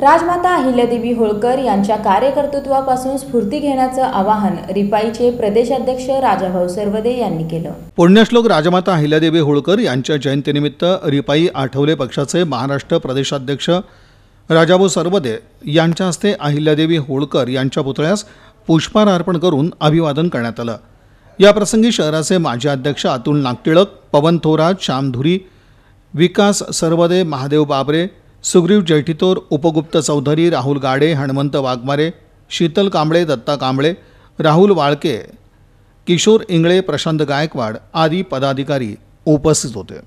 राजमाता अहिल्यादेवी होळकर यांच्या कार्यकर्तृत्वापासून स्फूर्ती घेण्याचं आवाहन रिपाईचे प्रदेशाध्यक्ष राजाभाऊ सर्वदे यांनी केलं पुण्यश्लोक राजमाता अहिल्यादेवी होळकर यांच्या जयंतीनिमित्त रिपाई आठवले पक्षाचे महाराष्ट्र प्रदेशाध्यक्ष राजाभाऊ सर्वदे यांच्या हस्ते अहिल्यादेवी होळकर यांच्या पुतळ्यास पुष्पहार अर्पण करून अभिवादन करण्यात आलं याप्रसंगी शहराचे माजी अध्यक्ष अतुल नागटिळक पवन थोरात श्यामधुरी विकास सर्वदे महादेव बाबरे सुग्रीव जैठितोर उपगुप्त चौधरी राहुल गाडे हणमंत वाघमारे शीतल कांबळे दत्ता कांबळे राहुल वाळके किशोर इंगळे प्रशांत गायकवाड आदी पदाधिकारी उपस्थित होते